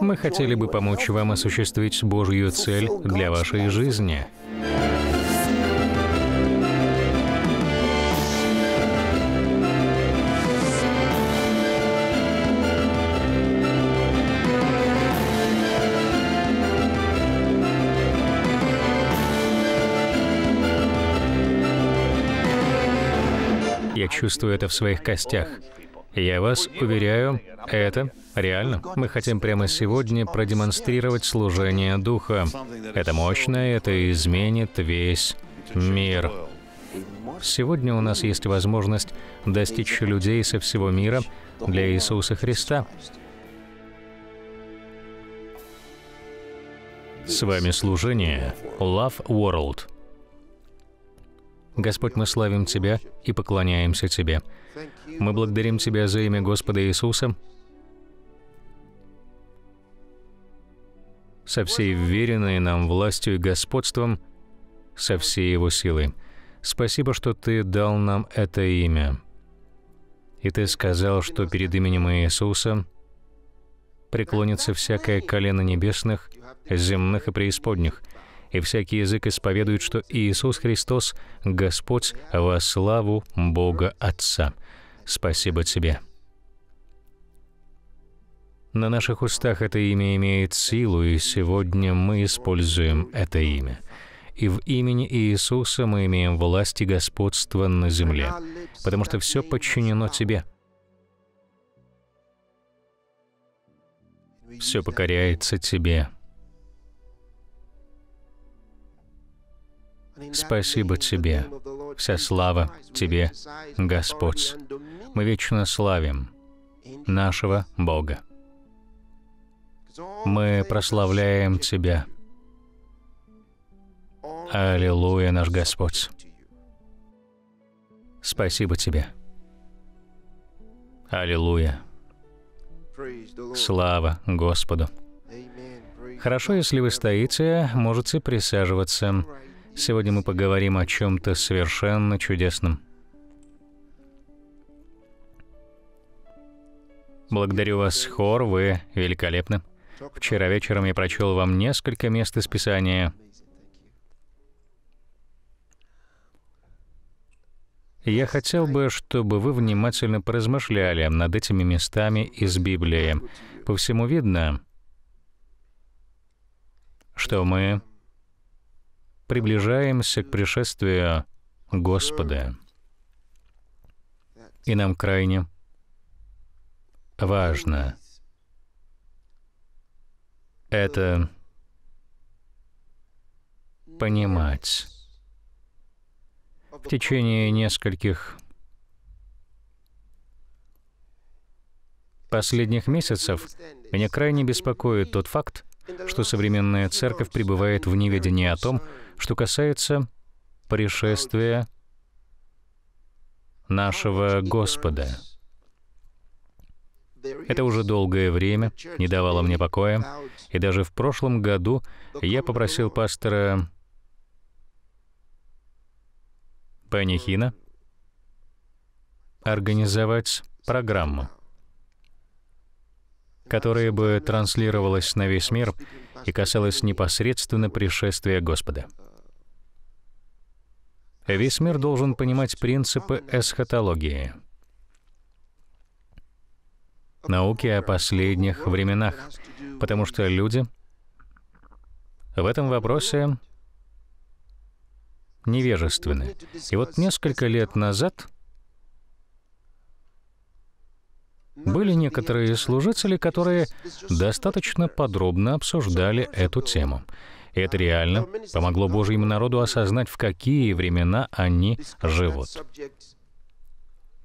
Мы хотели бы помочь вам осуществить Божью цель для вашей жизни. Я чувствую это в своих костях. Я вас уверяю, это Реально, мы хотим прямо сегодня продемонстрировать служение Духа. Это мощное, это изменит весь мир. Сегодня у нас есть возможность достичь людей со всего мира для Иисуса Христа. С вами служение Love World. Господь, мы славим Тебя и поклоняемся Тебе. Мы благодарим Тебя за имя Господа Иисуса со всей веренной нам властью и господством, со всей его силой. Спасибо, что Ты дал нам это имя. И Ты сказал, что перед именем Иисуса преклонится всякое колено небесных, земных и преисподних, и всякий язык исповедует, что Иисус Христос — Господь во славу Бога Отца. Спасибо Тебе. На наших устах это имя имеет силу, и сегодня мы используем это имя. И в имени Иисуса мы имеем власть и господство на земле, потому что все подчинено Тебе. Все покоряется Тебе. Спасибо Тебе. Вся слава Тебе, Господь. Мы вечно славим нашего Бога. Мы прославляем Тебя. Аллилуйя, наш Господь. Спасибо Тебе. Аллилуйя. Слава Господу. Хорошо, если вы стоите, можете присаживаться. Сегодня мы поговорим о чем-то совершенно чудесном. Благодарю вас, хор, вы великолепны. Вчера вечером я прочел вам несколько мест из Писания. Я хотел бы, чтобы вы внимательно поразмышляли над этими местами из Библии. По всему видно, что мы приближаемся к пришествию Господа. И нам крайне важно это понимать. В течение нескольких последних месяцев меня крайне беспокоит тот факт, что современная церковь пребывает в неведении о том, что касается пришествия нашего Господа. Это уже долгое время не давало мне покоя, и даже в прошлом году я попросил пастора Панихина организовать программу, которая бы транслировалась на весь мир и касалась непосредственно пришествия Господа. Весь мир должен понимать принципы эсхатологии — науки о последних временах, потому что люди в этом вопросе невежественны. И вот несколько лет назад были некоторые служители, которые достаточно подробно обсуждали эту тему. И это реально помогло Божьему народу осознать, в какие времена они живут.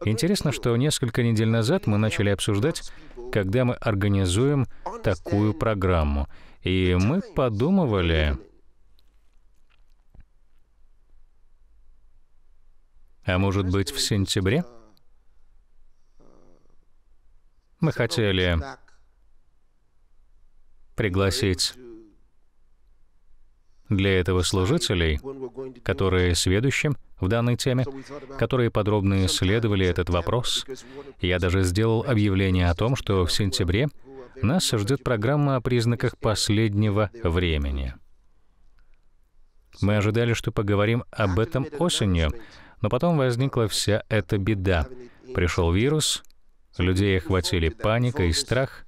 Интересно, что несколько недель назад мы начали обсуждать, когда мы организуем такую программу. И мы подумывали... А может быть, в сентябре? Мы хотели пригласить для этого служителей, которые сведущим в данной теме, которые подробно исследовали этот вопрос. Я даже сделал объявление о том, что в сентябре нас ждет программа о признаках последнего времени. Мы ожидали, что поговорим об этом осенью, но потом возникла вся эта беда. Пришел вирус, людей охватили паника и страх,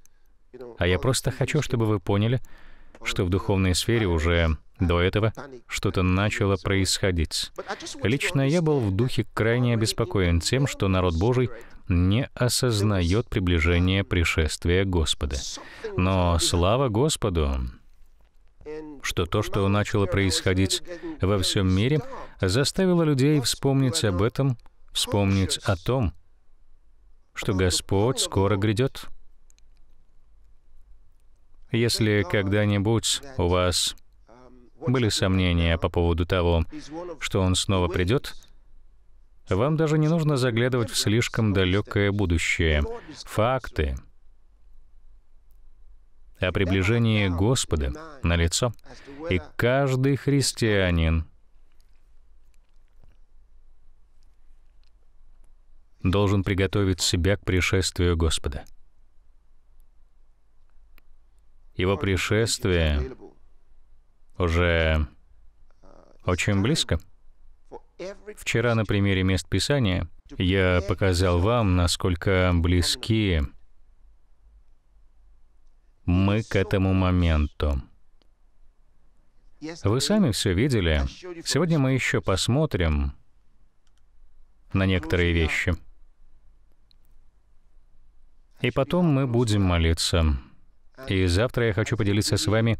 а я просто хочу, чтобы вы поняли, что в духовной сфере уже до этого что-то начало происходить. Лично я был в духе крайне обеспокоен тем, что народ Божий не осознает приближение пришествия Господа. Но слава Господу, что то, что начало происходить во всем мире, заставило людей вспомнить об этом, вспомнить о том, что Господь скоро грядет. Если когда-нибудь у вас были сомнения по поводу того, что он снова придет, вам даже не нужно заглядывать в слишком далекое будущее. Факты о приближении Господа налицо. И каждый христианин должен приготовить себя к пришествию Господа. Его пришествие уже очень близко. Вчера на примере мест Писания я показал вам, насколько близки мы к этому моменту. Вы сами все видели. Сегодня мы еще посмотрим на некоторые вещи. И потом мы будем молиться. И завтра я хочу поделиться с вами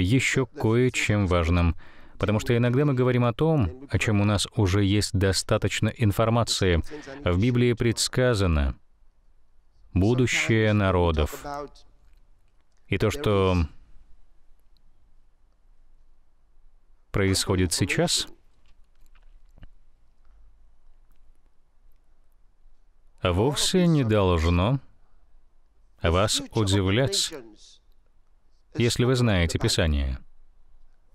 еще кое-чем важным, потому что иногда мы говорим о том, о чем у нас уже есть достаточно информации. В Библии предсказано будущее народов. И то, что происходит сейчас, вовсе не должно вас удивлять если вы знаете Писание.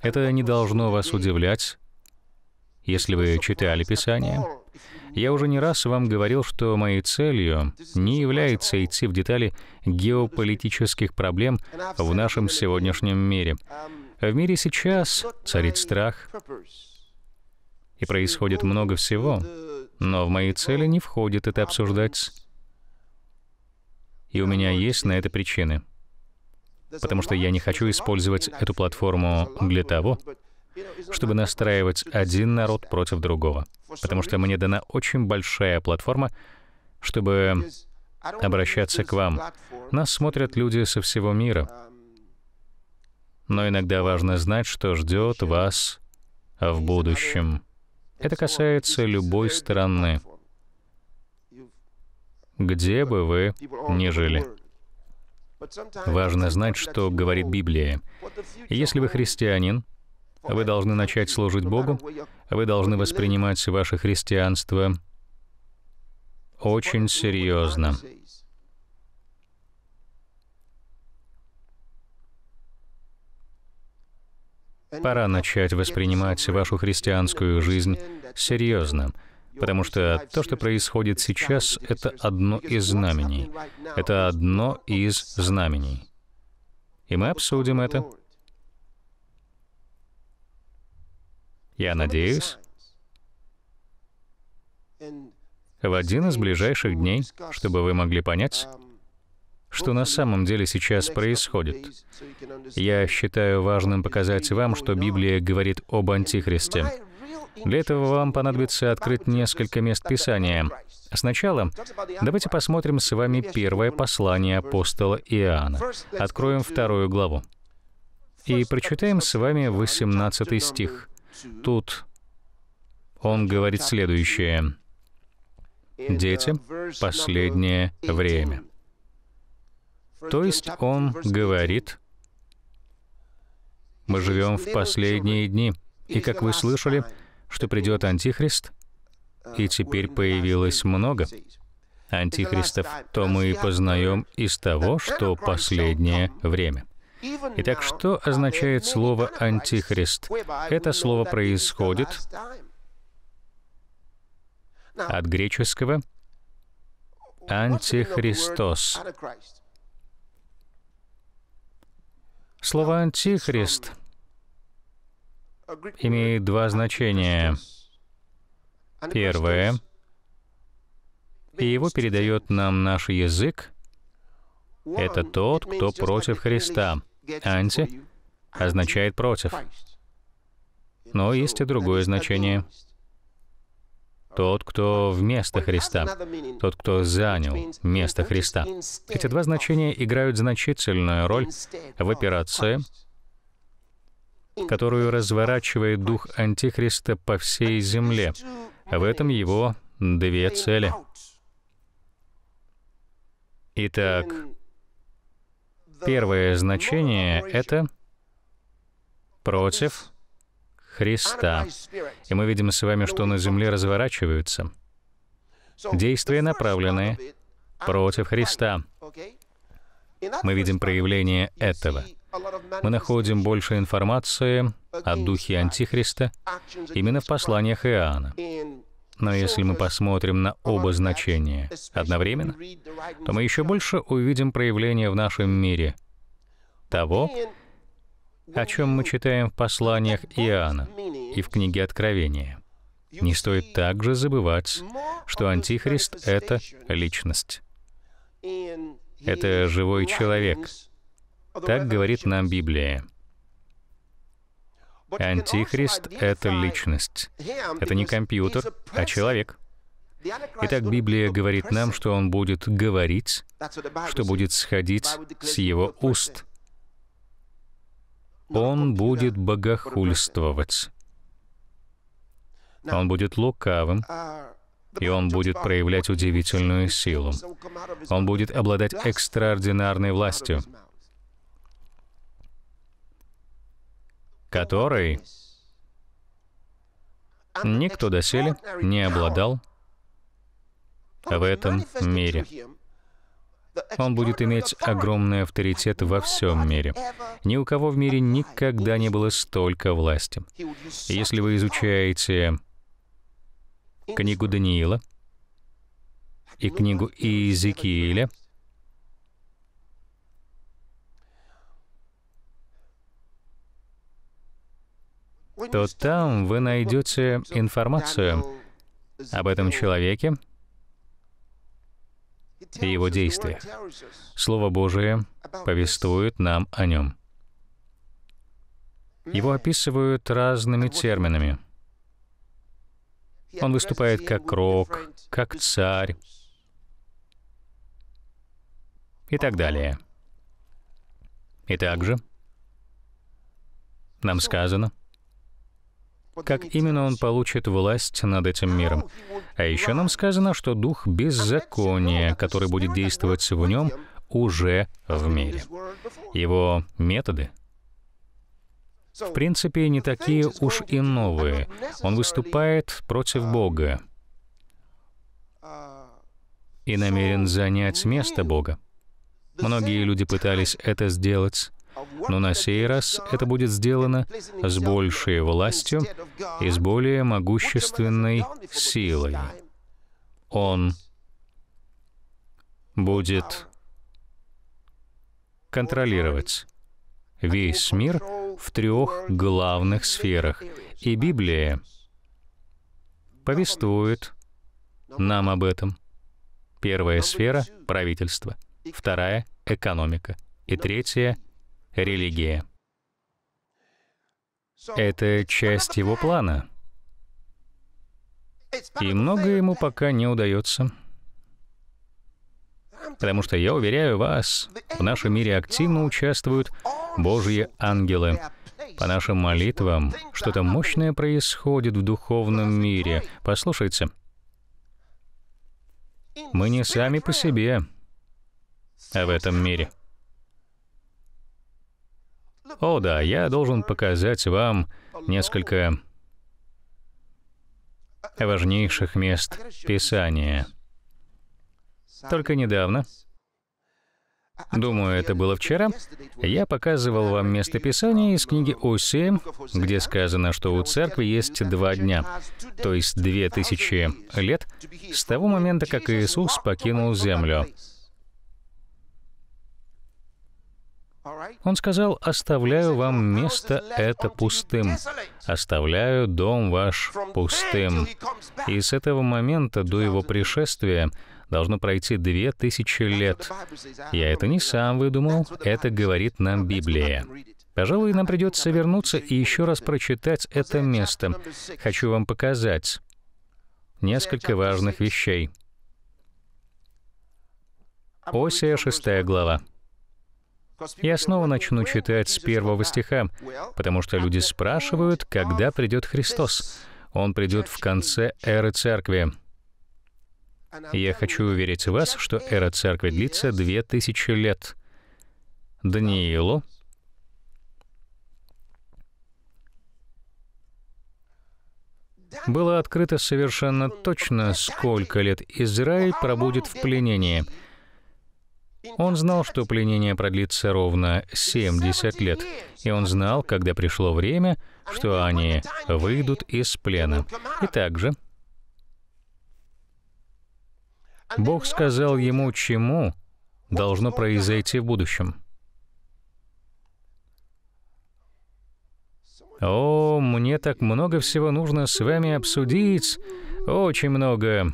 Это не должно вас удивлять, если вы читали Писание. Я уже не раз вам говорил, что моей целью не является идти в детали геополитических проблем в нашем сегодняшнем мире. В мире сейчас царит страх, и происходит много всего, но в мои цели не входит это обсуждать. И у меня есть на это причины потому что я не хочу использовать эту платформу для того, чтобы настраивать один народ против другого, потому что мне дана очень большая платформа, чтобы обращаться к вам. Нас смотрят люди со всего мира, но иногда важно знать, что ждет вас в будущем. Это касается любой страны, где бы вы ни жили. Важно знать, что говорит Библия. Если вы христианин, вы должны начать служить Богу, вы должны воспринимать ваше христианство очень серьезно. Пора начать воспринимать вашу христианскую жизнь серьезно. Потому что то, что происходит сейчас, это одно из знамений. Это одно из знамений. И мы обсудим это. Я надеюсь, в один из ближайших дней, чтобы вы могли понять, что на самом деле сейчас происходит. Я считаю важным показать вам, что Библия говорит об Антихристе. Для этого вам понадобится открыть несколько мест Писания. Сначала давайте посмотрим с вами первое послание апостола Иоанна. Откроем вторую главу. И прочитаем с вами 18 стих. Тут он говорит следующее. «Дети, последнее время». То есть он говорит, мы живем в последние дни, и, как вы слышали, что придет Антихрист, и теперь появилось много антихристов, то мы познаем из того, что последнее время. Итак, что означает слово «антихрист»? Это слово происходит от греческого «антихристос». Слово «антихрист» имеет два значения. Первое — и его передает нам наш язык, это тот, кто против Христа. «Анти» означает «против». Но есть и другое значение. Тот, кто вместо Христа, тот, кто занял место Христа. Эти два значения играют значительную роль в операции которую разворачивает дух Антихриста по всей земле. В этом его две цели. Итак, первое значение — это против Христа. И мы видим с вами, что на земле разворачиваются. Действия направлены против Христа. Мы видим проявление этого — мы находим больше информации о духе Антихриста именно в посланиях Иоанна. Но если мы посмотрим на оба значения одновременно, то мы еще больше увидим проявление в нашем мире того, о чем мы читаем в посланиях Иоанна и в книге Откровения. Не стоит также забывать, что Антихрист — это личность. Это живой человек — так говорит нам Библия. Антихрист — это личность. Это не компьютер, а человек. Итак, Библия говорит нам, что он будет говорить, что будет сходить с его уст. Он будет богохульствовать. Он будет лукавым, и он будет проявлять удивительную силу. Он будет обладать экстраординарной властью. который никто доселе не обладал в этом мире. Он будет иметь огромный авторитет во всем мире. Ни у кого в мире никогда не было столько власти. Если вы изучаете книгу Даниила и книгу Иезекииля, то там вы найдете информацию об этом человеке и его действиях. Слово Божие повествует нам о нем. Его описывают разными терминами. Он выступает как рок, как царь и так далее. И также нам сказано, как именно он получит власть над этим миром. А еще нам сказано, что дух беззакония, который будет действовать в нем, уже в мире. Его методы в принципе, не такие уж и новые. Он выступает против Бога и намерен занять место Бога. Многие люди пытались это сделать, но на сей раз это будет сделано с большей властью и с более могущественной силой. Он будет контролировать весь мир в трех главных сферах, и Библия повествует нам об этом. Первая сфера — правительство, вторая — экономика, и третья — религия. Это часть его плана. И многое ему пока не удается. Потому что, я уверяю вас, в нашем мире активно участвуют Божьи ангелы. По нашим молитвам что-то мощное происходит в духовном мире. Послушайте, мы не сами по себе, а в этом мире. О да, я должен показать вам несколько важнейших мест Писания. Только недавно, думаю, это было вчера, я показывал вам место Писания из книги Осии, где сказано, что у церкви есть два дня, то есть две тысячи лет, с того момента, как Иисус покинул землю. Он сказал, «Оставляю вам место это пустым, оставляю дом ваш пустым». И с этого момента до его пришествия должно пройти две тысячи лет. Я это не сам выдумал, это говорит нам Библия. Пожалуй, нам придется вернуться и еще раз прочитать это место. Хочу вам показать несколько важных вещей. Осия 6 глава. Я снова начну читать с первого стиха, потому что люди спрашивают, когда придет Христос. Он придет в конце эры церкви. Я хочу уверить вас, что эра церкви длится две тысячи лет. Даниилу, было открыто совершенно точно, сколько лет Израиль пробудет в пленении — он знал, что пленение продлится ровно 70 лет, и он знал, когда пришло время, что они выйдут из плена. И также Бог сказал ему, чему должно произойти в будущем. «О, мне так много всего нужно с вами обсудить, очень много».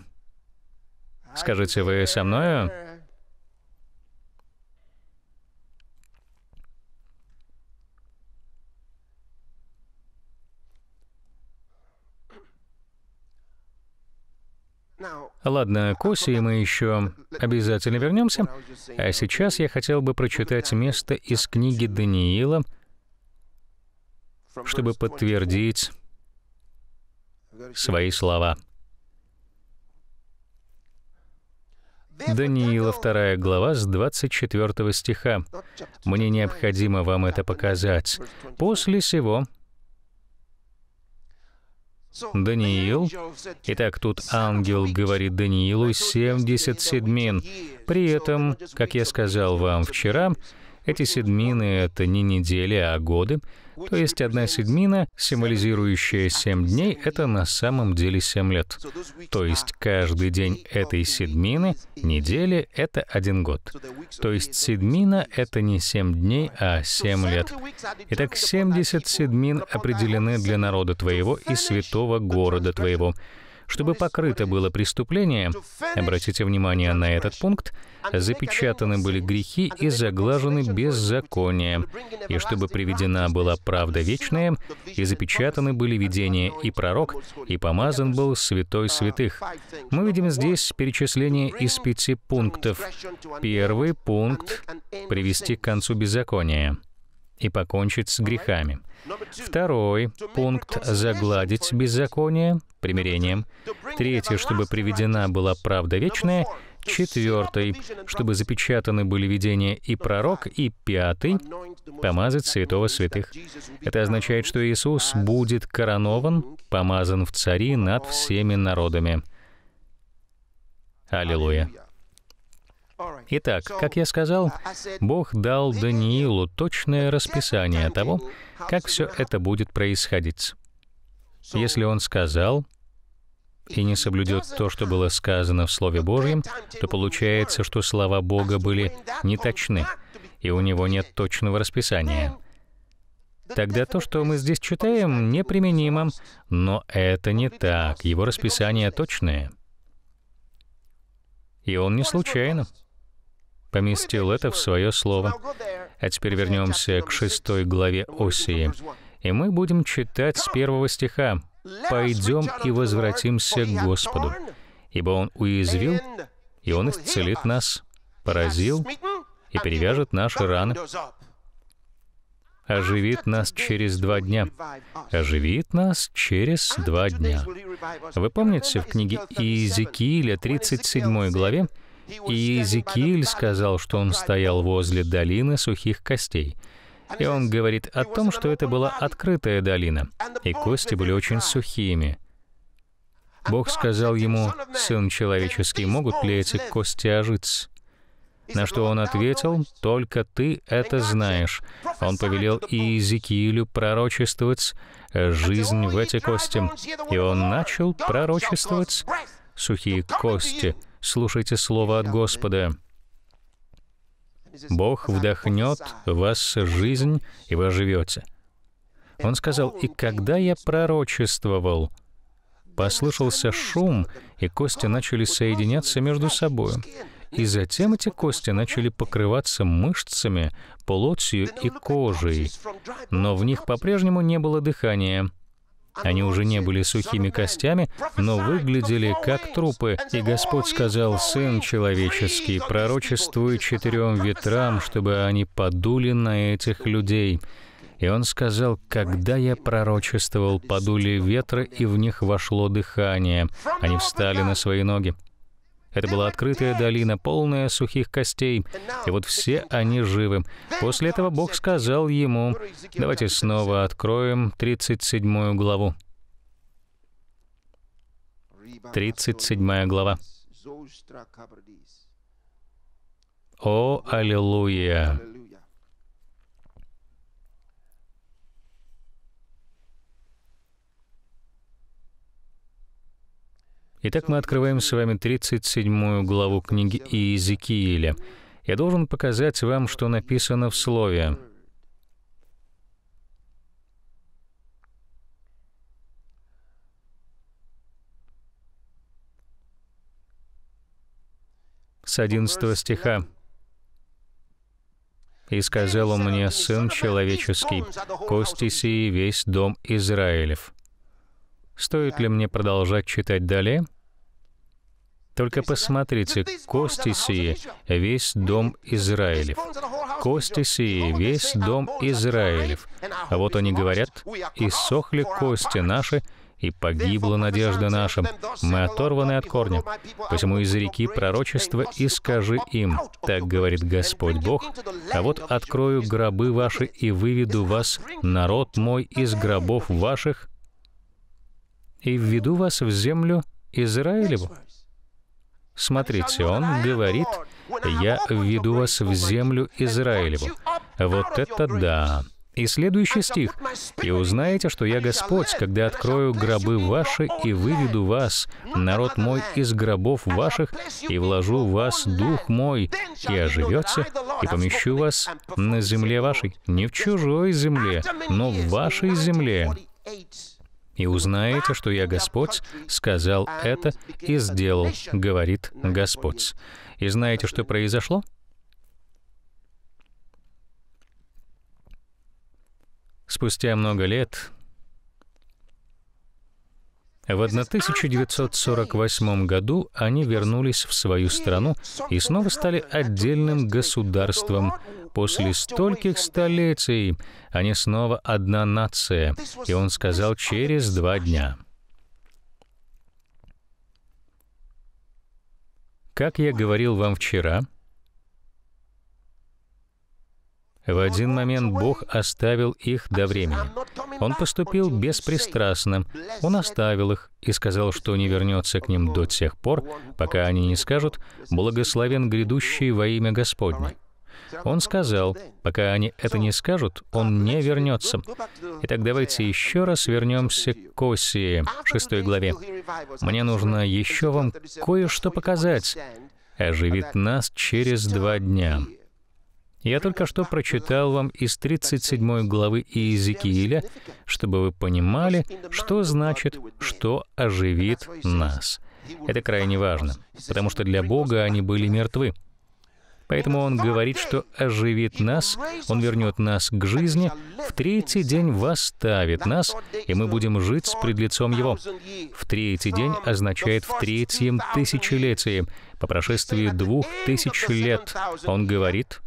Скажите, вы со мною? Ладно, к Оси мы еще обязательно вернемся. А сейчас я хотел бы прочитать место из книги Даниила, чтобы подтвердить свои слова. Даниила 2 глава с 24 стиха. «Мне необходимо вам это показать. После сего Даниил. Итак, тут ангел говорит Даниилу 70 седмин. При этом, как я сказал вам вчера, эти седмины — это не недели, а годы, то есть одна седмина, символизирующая семь дней, это на самом деле семь лет. То есть каждый день этой седмины, недели — это один год. То есть седмина — это не семь дней, а семь лет. Итак, 70 седмин определены для народа твоего и святого города твоего. Чтобы покрыто было преступление, обратите внимание на этот пункт, запечатаны были грехи и заглажены беззакония, и чтобы приведена была правда вечная, и запечатаны были видения и пророк, и помазан был святой святых. Мы видим здесь перечисление из пяти пунктов. Первый пункт — привести к концу беззакония и покончить с грехами. Второй пункт — загладить беззаконие примирением. Третий, чтобы приведена была правда вечная. Четвертый, чтобы запечатаны были видения и пророк. И пятый — помазать святого святых. Это означает, что Иисус будет коронован, помазан в цари над всеми народами. Аллилуйя. Итак, как я сказал, uh, Бог дал Даниилу точное расписание того, как все это будет происходить. Если он сказал и не соблюдет то, что было сказано в Слове Божьем, то получается, что слова Бога были неточны, и у него нет точного расписания. Тогда то, что мы здесь читаем, неприменимо, но это не так. Его расписание точное. И он не случайно поместил это в свое слово. А теперь вернемся к шестой главе Осии, и мы будем читать с первого стиха. «Пойдем и возвратимся к Господу, ибо Он уязвил, и Он исцелит нас, поразил и перевяжет наши раны, оживит нас через два дня. Оживит нас через два дня. Вы помните в книге Иезекииля, 37 главе, и Иезекииль сказал, что он стоял возле долины сухих костей. И он говорит о том, что это была открытая долина, и кости были очень сухими. Бог сказал ему, «Сын человеческий, могут ли эти кости ожиться?» На что он ответил, «Только ты это знаешь». Он повелел Иезекиилю пророчествовать жизнь в эти кости. И он начал пророчествовать сухие кости слушайте слово от Господа. Бог вдохнет в вас жизнь, и вы оживете. Он сказал, «И когда я пророчествовал, послышался шум, и кости начали соединяться между собой. И затем эти кости начали покрываться мышцами, плотью и кожей, но в них по-прежнему не было дыхания». Они уже не были сухими костями, но выглядели как трупы. И Господь сказал, «Сын человеческий, пророчествуй четырем ветрам, чтобы они подули на этих людей». И он сказал, «Когда я пророчествовал, подули ветра, и в них вошло дыхание. Они встали на свои ноги». Это была открытая долина, полная сухих костей. И вот все они живы. После этого Бог сказал ему, давайте снова откроем 37 главу. 37 глава. О, аллилуйя! Итак, мы открываем с вами 37 главу книги Иезекииля. Я должен показать вам, что написано в Слове. С 11 стиха. «И сказал он мне, Сын человеческий, кости сии весь дом Израилев». Стоит ли мне продолжать читать далее? Только посмотрите, кости сии — весь дом Израилев. Кости сии — весь дом Израилев. А вот они говорят, «И сохли кости наши, и погибла надежда наша, мы оторваны от корня. Посему из реки пророчества и скажи им, так говорит Господь Бог, а вот открою гробы ваши и выведу вас, народ мой, из гробов ваших, и введу вас в землю Израилеву». Смотрите, он говорит, «Я введу вас в землю Израилеву». Вот это да! И следующий стих. «И узнаете, что я Господь, когда открою гробы ваши и выведу вас, народ мой, из гробов ваших, и вложу в вас дух мой, и оживете, и помещу вас на земле вашей, не в чужой земле, но в вашей земле» и узнаете, что я Господь, сказал это и сделал, говорит Господь. И знаете, что произошло? Спустя много лет в 1948 году они вернулись в свою страну и снова стали отдельным государством. После стольких столетий они снова одна нация, и он сказал «через два дня». Как я говорил вам вчера, в один момент Бог оставил их до времени. Он поступил беспристрастно. Он оставил их и сказал, что не вернется к ним до тех пор, пока они не скажут «Благословен грядущий во имя Господне». Он сказал, пока они это не скажут, он не вернется. Итак, давайте еще раз вернемся к Осии, 6 главе. Мне нужно еще вам кое-что показать. Оживит нас через два дня. Я только что прочитал вам из 37 главы Иезекииля, чтобы вы понимали, что значит «что оживит нас». Это крайне важно, потому что для Бога они были мертвы. Поэтому Он говорит, что оживит нас, Он вернет нас к жизни, в третий день восставит нас, и мы будем жить с предлицом Его. В третий день означает в третьем тысячелетии, по прошествии двух тысяч лет. Он говорит,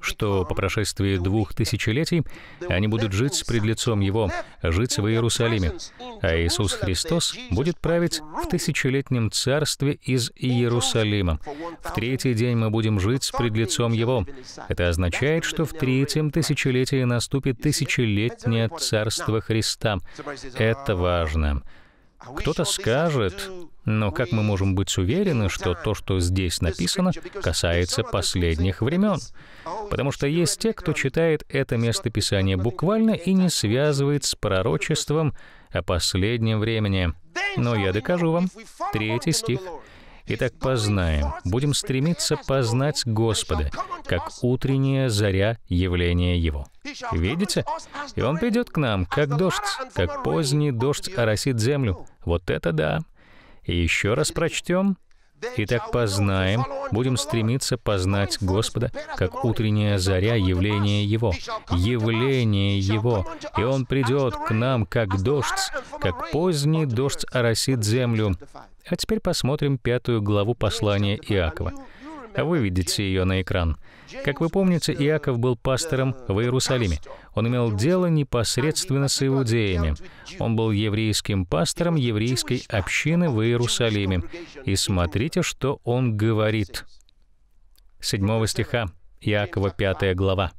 что по прошествии двух тысячелетий они будут жить пред лицом Его, жить в Иерусалиме, а Иисус Христос будет править в тысячелетнем царстве из Иерусалима. В третий день мы будем жить пред лицом Его. Это означает, что в третьем тысячелетии наступит тысячелетнее царство Христа. Это важно. Кто-то скажет, но как мы можем быть уверены, что то, что здесь написано, касается последних времен? Потому что есть те, кто читает это местописание буквально и не связывает с пророчеством о последнем времени. Но я докажу вам. Третий стих. Итак, познаем, будем стремиться познать Господа, как утренняя заря явления Его. Видите? И Он придет к нам, как дождь, как поздний дождь оросит землю. Вот это да! еще раз прочтем. Итак, познаем, будем стремиться познать Господа, как утренняя заря явление Его, явление Его, и Он придет к нам, как дождь, как поздний дождь оросит землю. А теперь посмотрим пятую главу послания Иакова. А вы видите ее на экран. Как вы помните, Иаков был пастором в Иерусалиме. Он имел дело непосредственно с иудеями. Он был еврейским пастором еврейской общины в Иерусалиме. И смотрите, что он говорит. 7 стиха, Иакова 5 глава.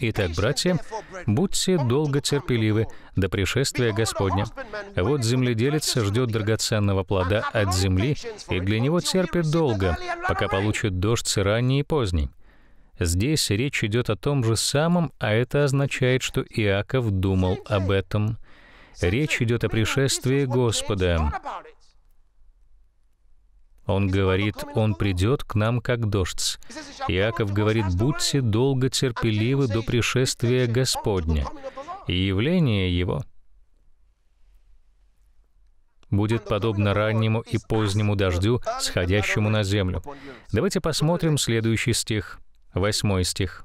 Итак, братья, будьте долго терпеливы до пришествия Господня. Вот земледелец ждет драгоценного плода от земли, и для него терпит долго, пока получит дождь ранний и поздний. Здесь речь идет о том же самом, а это означает, что Иаков думал об этом. Речь идет о пришествии Господа. Он говорит, «Он придет к нам, как дождь». Иаков говорит, «Будьте долго терпеливы до пришествия Господня, и явление Его будет подобно раннему и позднему дождю, сходящему на землю». Давайте посмотрим следующий стих, восьмой стих.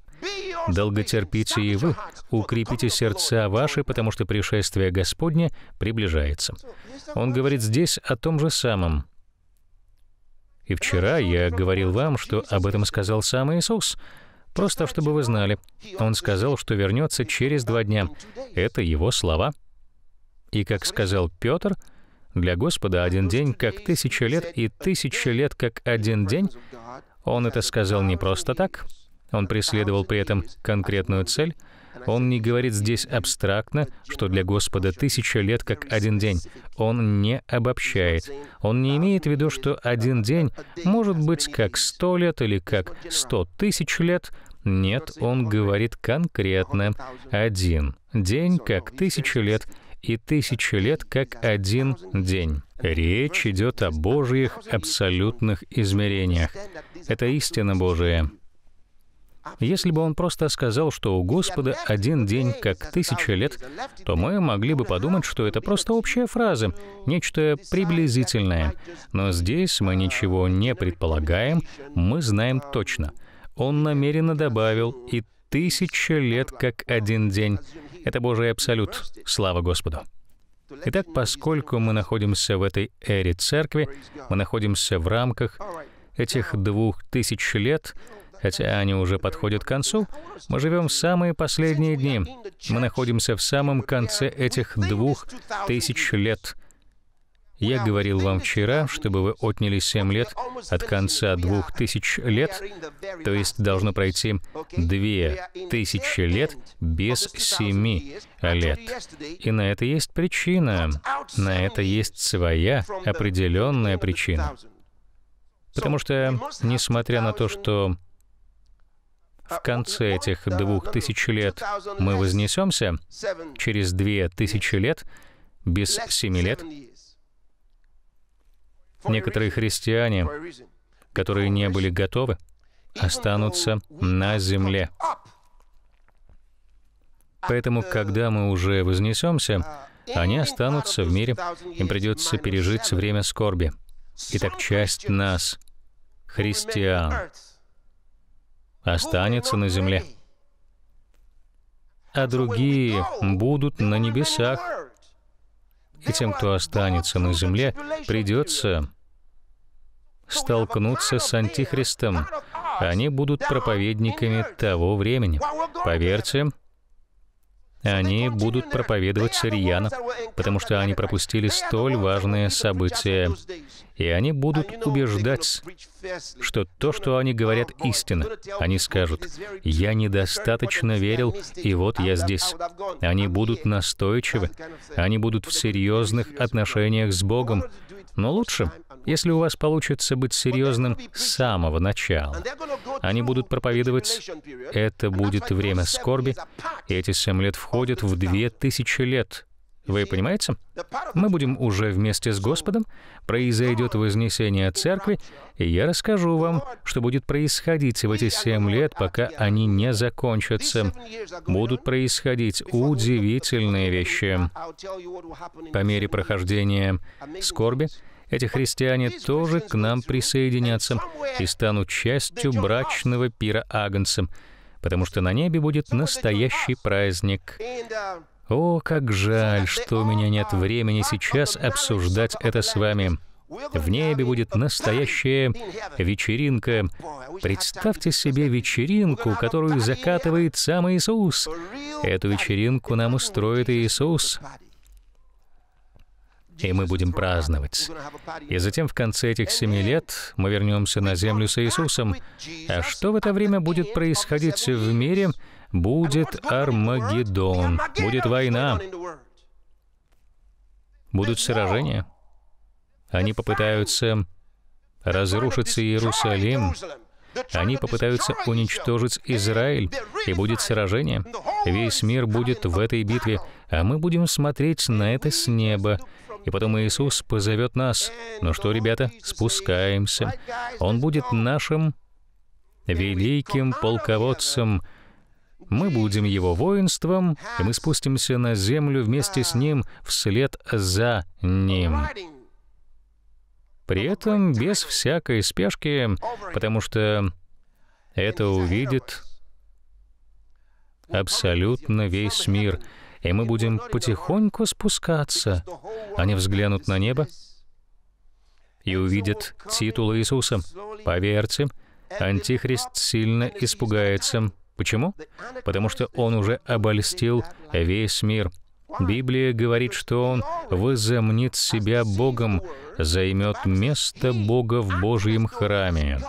«Долготерпите и вы, укрепите сердца ваши, потому что пришествие Господне приближается». Он говорит здесь о том же самом — и вчера я говорил вам, что об этом сказал сам Иисус. Просто чтобы вы знали. Он сказал, что вернется через два дня. Это его слова. И как сказал Петр, для Господа один день как тысяча лет и тысяча лет как один день. Он это сказал не просто так. Он преследовал при этом конкретную цель — он не говорит здесь абстрактно, что для Господа тысяча лет как один день. Он не обобщает. Он не имеет в виду, что один день может быть как сто лет или как сто тысяч лет. Нет, он говорит конкретно один день как тысяча лет и тысяча лет как один день. Речь идет о Божьих абсолютных измерениях. Это истина Божия. Если бы он просто сказал, что у Господа один день как тысяча лет, то мы могли бы подумать, что это просто общая фраза, нечто приблизительное. Но здесь мы ничего не предполагаем, мы знаем точно. Он намеренно добавил «и тысяча лет как один день». Это Божий абсолют. Слава Господу! Итак, поскольку мы находимся в этой эре церкви, мы находимся в рамках этих двух тысяч лет — хотя они уже подходят к концу, мы живем в самые последние дни. Мы находимся в самом конце этих двух тысяч лет. Я говорил вам вчера, чтобы вы отняли семь лет от конца двух тысяч лет, то есть должно пройти две тысячи лет без семи лет. И на это есть причина. На это есть своя определенная причина. Потому что, несмотря на то, что в конце этих двух тысяч лет мы вознесемся через две тысячи лет, без семи лет. Некоторые христиане, которые не были готовы, останутся на земле. Поэтому, когда мы уже вознесемся, они останутся в мире, им придется пережить время скорби. Итак, часть нас, христиан, останется на земле, а другие будут на небесах. И тем, кто останется на земле, придется столкнуться с Антихристом. Они будут проповедниками того времени. Поверьте, они будут проповедовать сириянам, потому что они пропустили столь важное событие. И они будут убеждать, что то, что они говорят, истина. Они скажут, «Я недостаточно верил, и вот я здесь». Они будут настойчивы, они будут в серьезных отношениях с Богом, но лучше — если у вас получится быть серьезным с самого начала, они будут проповедовать «это будет время скорби», и эти семь лет входят в две тысячи лет. Вы понимаете? Мы будем уже вместе с Господом, произойдет вознесение церкви, и я расскажу вам, что будет происходить в эти семь лет, пока они не закончатся. Будут происходить удивительные вещи. По мере прохождения скорби эти христиане тоже к нам присоединятся и станут частью брачного пира Агнцем, потому что на небе будет настоящий праздник. О, как жаль, что у меня нет времени сейчас обсуждать это с вами. В небе будет настоящая вечеринка. Представьте себе вечеринку, которую закатывает сам Иисус. Эту вечеринку нам устроит Иисус и мы будем праздновать. И затем в конце этих семи лет мы вернемся на землю с Иисусом. А что в это время будет происходить в мире? Будет Армагеддон, будет война, будут сражения. Они попытаются разрушить Иерусалим, они попытаются уничтожить Израиль, и будет сражение. Весь мир будет в этой битве, а мы будем смотреть на это с неба. И потом Иисус позовет нас. Ну что, ребята, спускаемся. Он будет нашим великим полководцем. Мы будем его воинством, и мы спустимся на землю вместе с ним, вслед за ним. При этом без всякой спешки, потому что это увидит абсолютно весь мир, и мы будем потихоньку спускаться. Они взглянут на небо и увидят титул Иисуса. Поверьте, Антихрист сильно испугается. Почему? Потому что он уже обольстил весь мир. Библия говорит, что он возомнит себя Богом, займет место Бога в Божьем храме.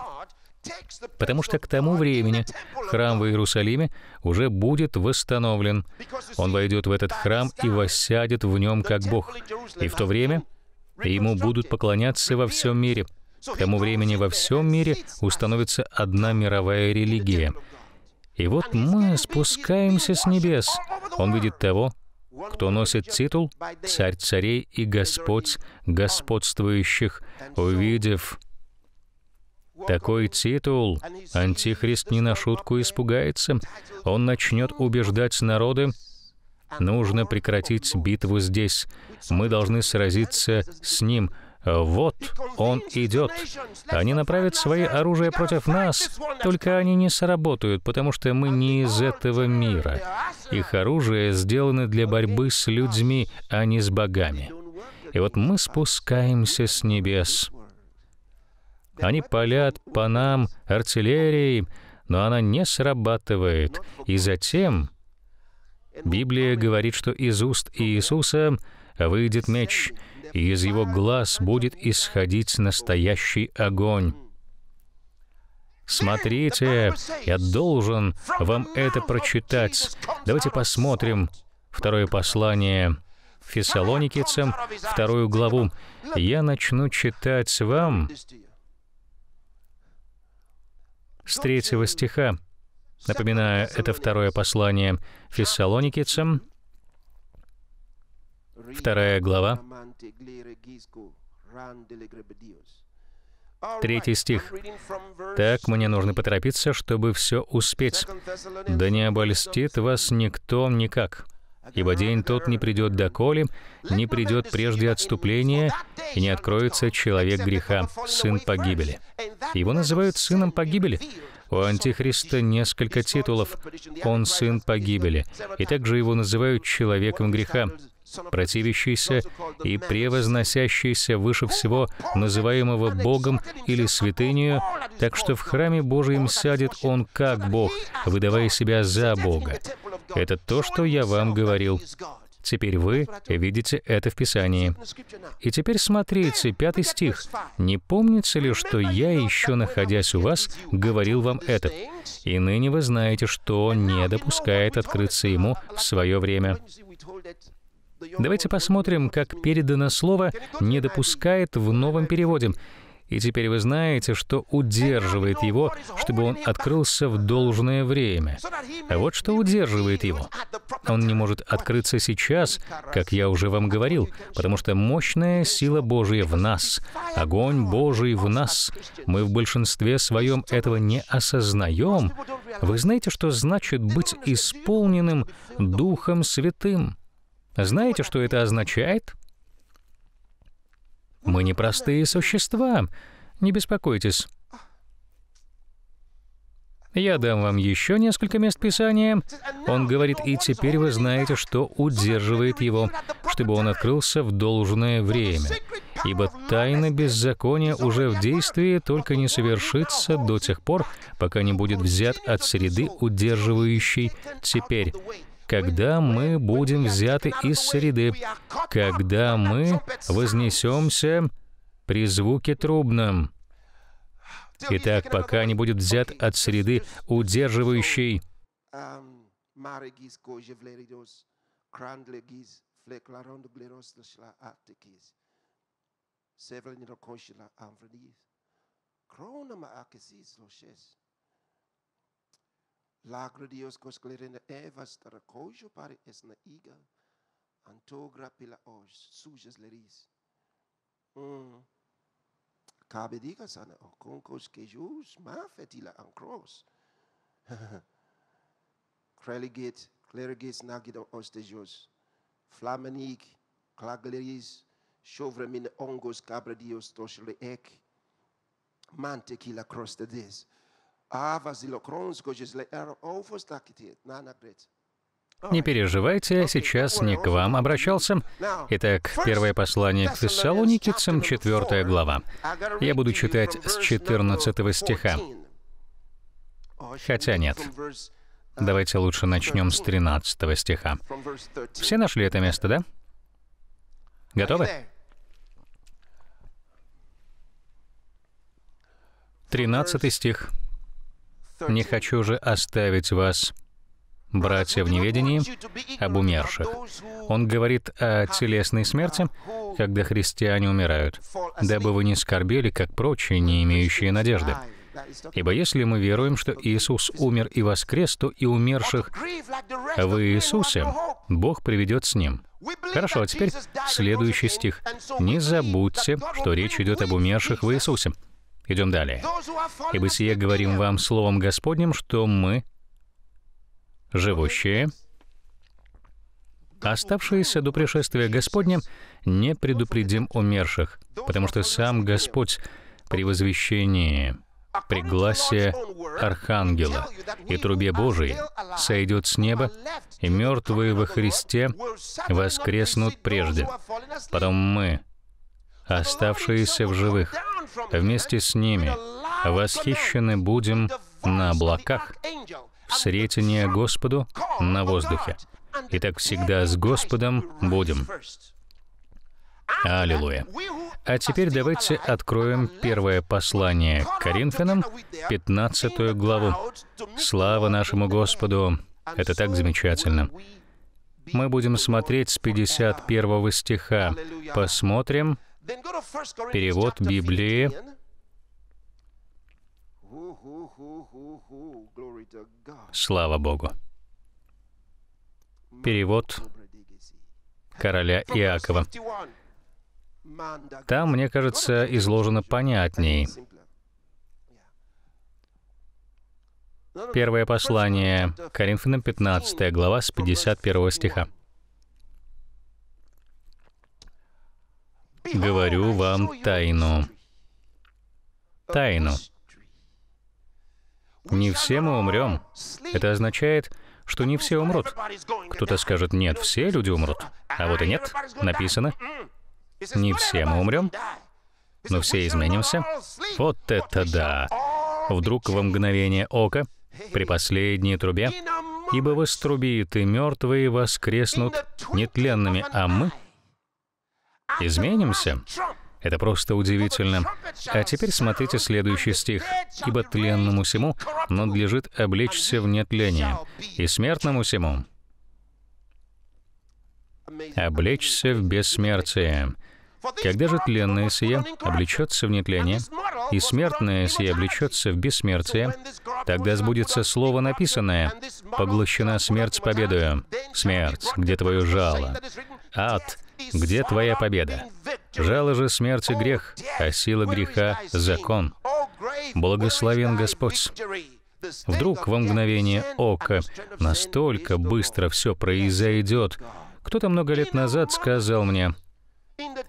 Потому что к тому времени храм в Иерусалиме уже будет восстановлен. Он войдет в этот храм и воссядет в нем как Бог. И в то время ему будут поклоняться во всем мире. К тому времени во всем мире установится одна мировая религия. И вот мы спускаемся с небес. Он видит того, кто носит титул «Царь царей и Господь господствующих», увидев такой титул, Антихрист не на шутку испугается. Он начнет убеждать народы, нужно прекратить битву здесь, мы должны сразиться с ним – вот он идет. Они направят свои оружия против нас, только они не сработают, потому что мы не из этого мира. Их оружие сделано для борьбы с людьми, а не с богами. И вот мы спускаемся с небес. Они палят по нам артиллерией, но она не срабатывает. И затем Библия говорит, что из уст Иисуса выйдет меч — и из его глаз будет исходить настоящий огонь. Смотрите, я должен вам это прочитать. Давайте посмотрим второе послание Фессалоникицам, вторую главу. Я начну читать вам с третьего стиха. Напоминаю, это второе послание Фессалоникицам, Вторая глава. Третий стих. «Так мне нужно поторопиться, чтобы все успеть. Да не обольстит вас никто никак, ибо день тот не придет доколе, не придет прежде отступления, и не откроется человек греха, сын погибели». Его называют сыном погибели. У Антихриста несколько титулов. Он сын погибели. И также его называют человеком греха противящийся и превозносящийся выше всего, называемого Богом или святынею, так что в храме Божьем сядет он как Бог, выдавая себя за Бога. Это то, что я вам говорил. Теперь вы видите это в Писании. И теперь смотрите, пятый стих. «Не помнится ли, что я, еще находясь у вас, говорил вам это? И ныне вы знаете, что не допускает открыться ему в свое время». Давайте посмотрим, как передано слово «не допускает» в новом переводе. И теперь вы знаете, что удерживает его, чтобы он открылся в должное время. А вот что удерживает его. Он не может открыться сейчас, как я уже вам говорил, потому что мощная сила Божия в нас, огонь Божий в нас. Мы в большинстве своем этого не осознаем. Вы знаете, что значит быть исполненным Духом Святым? Знаете, что это означает? Мы непростые существа. Не беспокойтесь. Я дам вам еще несколько мест Писания. Он говорит, и теперь вы знаете, что удерживает его, чтобы он открылся в должное время. Ибо тайна беззакония уже в действии, только не совершится до тех пор, пока не будет взят от среды, удерживающей теперь когда мы будем взяты из среды, когда мы вознесемся при звуке трубном. Итак, пока не будет взят от среды, удерживающей эм, Северный Рокошила а, Лошес. Lagro Dios koskleren Evas tarakojo pare es na iga antogra pela os sujas leris. Mm. Cabe diga sana o oh, konkos kejus ma fetila an cross. Kreligit, klerigis nagid os tejus. Flamenik, klagleris, chovre min ongos cabra Dios toshle ek. Mante kila crosta des. Er, не переживайте, я сейчас не к вам обращался. Итак, первое послание к Фессалоникицам, 4 глава. Я буду читать с 14 стиха. Хотя нет. Uh, Давайте лучше начнем с 13 стиха. Все нашли это место, да? Готовы? 13 стих. Не хочу же оставить вас, братья в неведении, об умерших. Он говорит о телесной смерти, когда христиане умирают, дабы вы не скорбели, как прочие, не имеющие надежды. Ибо если мы веруем, что Иисус умер и воскрес, то и умерших в Иисусе Бог приведет с Ним. Хорошо, а теперь следующий стих. «Не забудьте, что речь идет об умерших в Иисусе». Идем далее. «Ибо сие говорим вам словом Господним, что мы, живущие, а оставшиеся до пришествия Господня, не предупредим умерших, потому что сам Господь при возвещении при гласе Архангела и трубе Божией сойдет с неба, и мертвые во Христе воскреснут прежде. Потом мы, оставшиеся в живых. Вместе с ними восхищены будем на облаках, в сретение Господу на воздухе. И так всегда с Господом будем. Аллилуйя. А теперь давайте откроем первое послание к Коринфянам, 15 главу. Слава нашему Господу! Это так замечательно. Мы будем смотреть с 51 стиха. Посмотрим, Перевод Библии. Слава Богу. Перевод короля Иакова. Там, мне кажется, изложено понятней. Первое послание Коринфянам 15 глава с 51 стиха. Говорю вам тайну. Тайну. Не все мы умрем. Это означает, что не все умрут. Кто-то скажет, нет, все люди умрут. А вот и нет, написано, не все мы умрем, но все изменимся. Вот это да! Вдруг во мгновение ока, при последней трубе, ибо вострубит и мертвые воскреснут нетленными, а мы — изменимся? Это просто удивительно. А теперь смотрите следующий стих. «Ибо тленному сему надлежит облечься в нетление, и смертному сему облечься в бессмертие». Когда же тленное сие облечется в нетление, и смертное сие облечется в бессмертие, тогда сбудется слово написанное «Поглощена смерть победою». Смерть, где твое жало? Ад, где твоя победа? Жало же смерти грех, а сила греха — закон. Благословен Господь. Вдруг во мгновение ока настолько быстро все произойдет. Кто-то много лет назад сказал мне,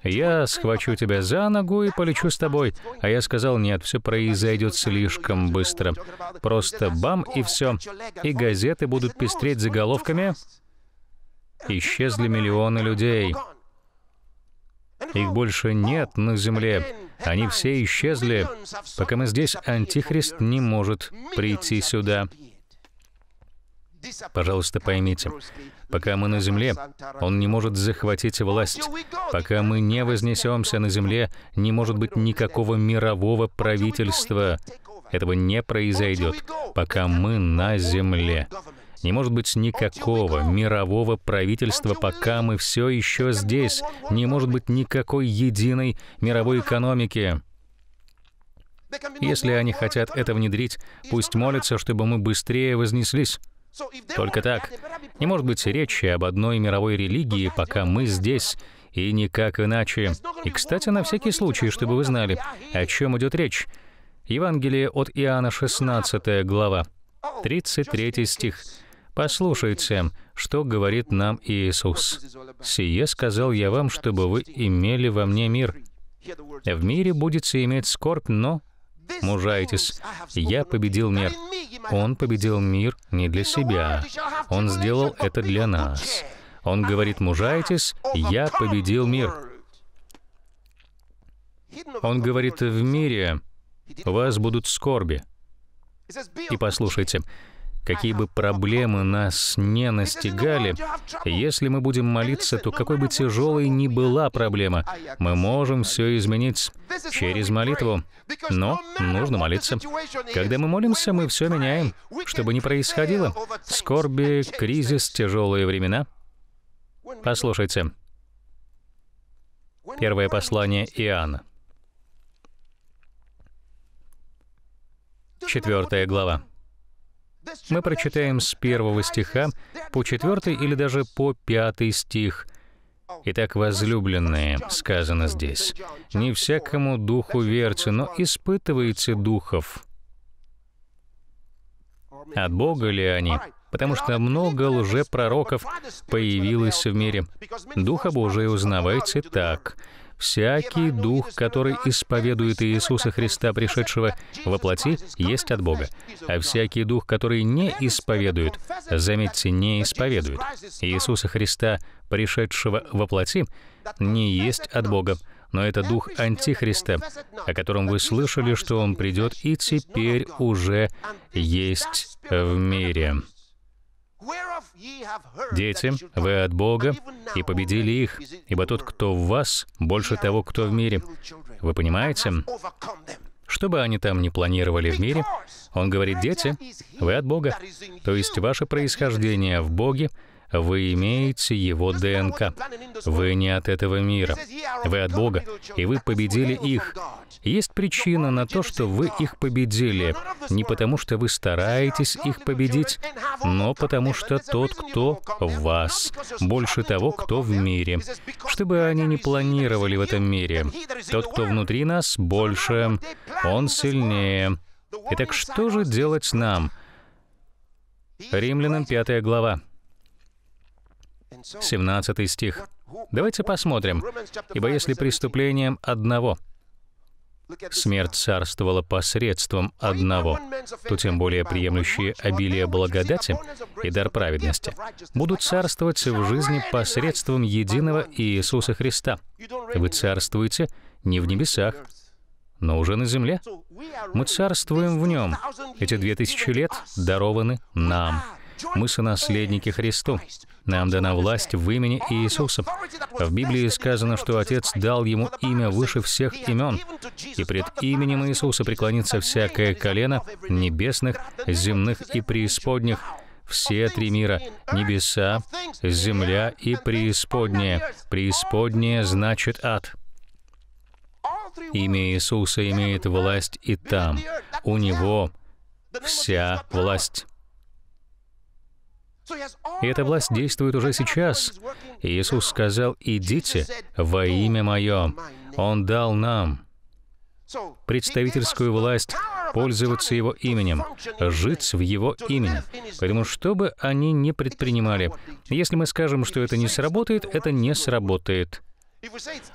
«Я схвачу тебя за ногу и полечу с тобой». А я сказал, «Нет, все произойдет слишком быстро. Просто бам и все. И газеты будут пестреть заголовками. Исчезли миллионы людей». Их больше нет на земле. Они все исчезли. Пока мы здесь, Антихрист не может прийти сюда. Пожалуйста, поймите, пока мы на земле, он не может захватить власть. Пока мы не вознесемся на земле, не может быть никакого мирового правительства. Этого не произойдет, пока мы на земле. Не может быть никакого мирового правительства, пока мы все еще здесь. Не может быть никакой единой мировой экономики. Если они хотят это внедрить, пусть молятся, чтобы мы быстрее вознеслись. Только так. Не может быть речи об одной мировой религии, пока мы здесь, и никак иначе. И, кстати, на всякий случай, чтобы вы знали, о чем идет речь. Евангелие от Иоанна 16 глава, 33 стих. Послушайте, что говорит нам Иисус. «Сие сказал я вам, чтобы вы имели во мне мир. В мире будете иметь скорбь, но мужайтесь. Я победил мир. Он победил мир не для себя. Он сделал это для нас. Он говорит, мужайтесь, я победил мир. Он говорит, в мире у вас будут скорби. И послушайте, Какие бы проблемы нас не настигали, если мы будем молиться, то какой бы тяжелой ни была проблема, мы можем все изменить через молитву. Но нужно молиться. Когда мы молимся, мы все меняем, чтобы не происходило. Скорби, кризис, тяжелые времена. Послушайте. Первое послание Иоанна. Четвертая глава. Мы прочитаем с первого стиха по четвертый или даже по пятый стих. «Итак, возлюбленные, сказано здесь, не всякому духу верьте, но испытывайте духов. От Бога ли они?» потому что много лжепророков появилось в мире. Духа Божия узнавайте так. «Всякий дух, который исповедует Иисуса Христа, пришедшего во плоти, есть от Бога, а всякий дух, который не исповедует, заметьте, не исповедует Иисуса Христа, пришедшего во плоти, не есть от Бога, но это дух Антихриста, о котором вы слышали, что он придет и теперь уже есть в мире». Дети, вы от Бога и победили их, ибо тот, кто в вас, больше того, кто в мире. Вы понимаете? Что бы они там ни планировали в мире, он говорит, дети, вы от Бога. То есть ваше происхождение в Боге — вы имеете его ДНК. Вы не от этого мира. Вы от Бога, и вы победили их. Есть причина на то, что вы их победили. Не потому, что вы стараетесь их победить, но потому, что тот, кто в вас, больше того, кто в мире. Чтобы они не планировали в этом мире. Тот, кто внутри нас, больше. Он сильнее. Итак, что же делать нам? Римлянам 5 глава. 17 стих. Давайте посмотрим. «Ибо если преступлением одного смерть царствовала посредством одного, то тем более приемлющие обилие благодати и дар праведности будут царствовать в жизни посредством единого Иисуса Христа. Вы царствуете не в небесах, но уже на земле. Мы царствуем в Нем. Эти две тысячи лет дарованы нам. Мы сонаследники Христу. Нам дана власть в имени Иисуса. В Библии сказано, что Отец дал ему имя выше всех имен, и пред именем Иисуса преклонится всякое колено небесных, земных и преисподних, все три мира — небеса, земля и преисподняя. Преисподняя значит ад. Имя Иисуса имеет власть и там. У Него вся власть. И эта власть действует уже сейчас. Иисус сказал, «Идите во имя Мое». Он дал нам представительскую власть пользоваться Его именем, жить в Его имени. Поэтому что бы они ни предпринимали, если мы скажем, что это не сработает, это не сработает.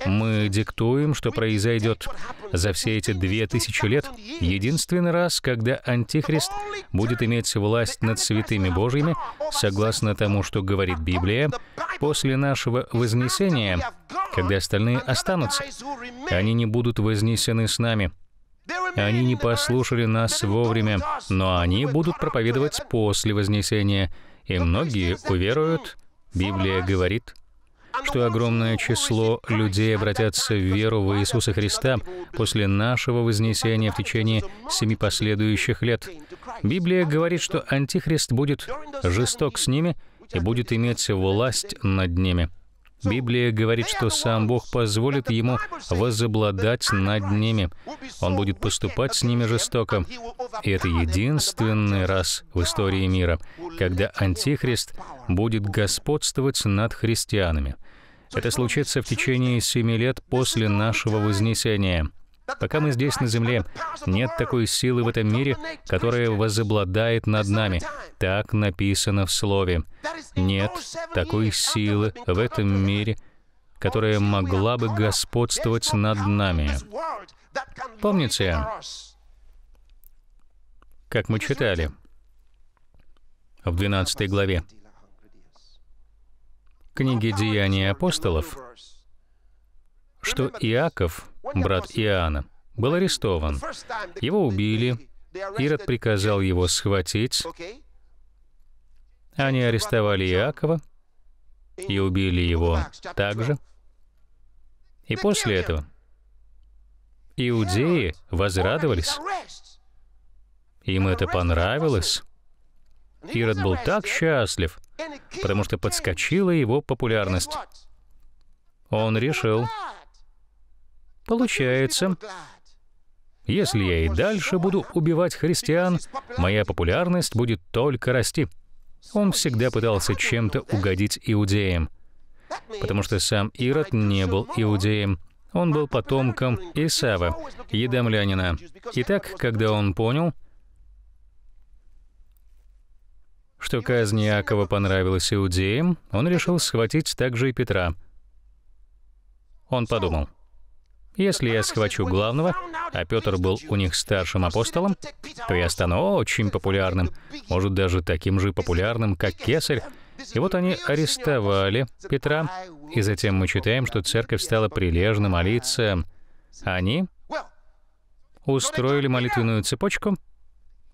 Мы диктуем, что произойдет за все эти две тысячи лет. Единственный раз, когда Антихрист будет иметь власть над святыми Божьими, согласно тому, что говорит Библия, после нашего вознесения, когда остальные останутся, они не будут вознесены с нами. Они не послушали нас вовремя, но они будут проповедовать после вознесения, и многие уверуют, Библия говорит, что огромное число людей обратятся в веру в Иисуса Христа после нашего вознесения в течение семи последующих лет. Библия говорит, что Антихрист будет жесток с ними и будет иметь власть над ними. Библия говорит, что сам Бог позволит ему возобладать над ними. Он будет поступать с ними жестоко. И это единственный раз в истории мира, когда Антихрист будет господствовать над христианами. Это случится в течение семи лет после нашего Вознесения. Пока мы здесь на Земле, нет такой силы в этом мире, которая возобладает над нами. Так написано в Слове. Нет такой силы в этом мире, которая могла бы господствовать над нами. Помните, как мы читали в 12 главе книги «Деяния апостолов», что Иаков, брат Иоанна, был арестован. Его убили, Ирод приказал его схватить. Они арестовали Иакова и убили его также. И после этого иудеи возрадовались. Им это понравилось. Ирод был так счастлив, потому что подскочила его популярность. Он решил, Получается, если я и дальше буду убивать христиан, моя популярность будет только расти. Он всегда пытался чем-то угодить иудеям, потому что сам Ирод не был иудеем. Он был потомком Исава, едомлянина. Итак, когда он понял, что казнь Иакова понравилась иудеям, он решил схватить также и Петра. Он подумал, если я схвачу главного, а Петр был у них старшим апостолом, то я стану очень популярным, может даже таким же популярным, как Кесарь. И вот они арестовали Петра, и затем мы читаем, что церковь стала прилежно молиться. Они устроили молитвенную цепочку,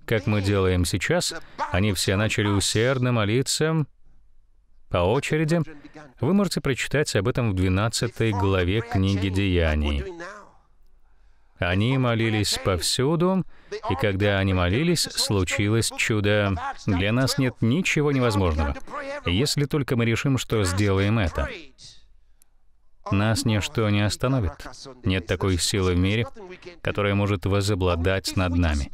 как мы делаем сейчас. Они все начали усердно молиться, по очереди, вы можете прочитать об этом в 12 главе книги «Деяний». Они молились повсюду, и когда они молились, случилось чудо. Для нас нет ничего невозможного, если только мы решим, что сделаем это. Нас ничто не остановит. Нет такой силы в мире, которая может возобладать над нами.